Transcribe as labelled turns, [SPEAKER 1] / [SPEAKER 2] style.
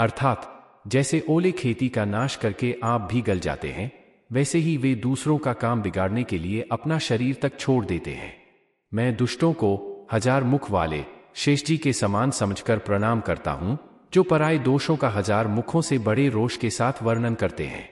[SPEAKER 1] अर्थात जैसे ओले खेती का नाश करके आप भी गल जाते हैं वैसे ही वे दूसरों का काम बिगाड़ने के लिए अपना शरीर तक छोड़ देते हैं मैं दुष्टों को हजार मुख वाले शेष जी के समान समझकर प्रणाम करता हूं जो पराय दोषों का हजार मुखों से बड़े रोष के साथ वर्णन करते हैं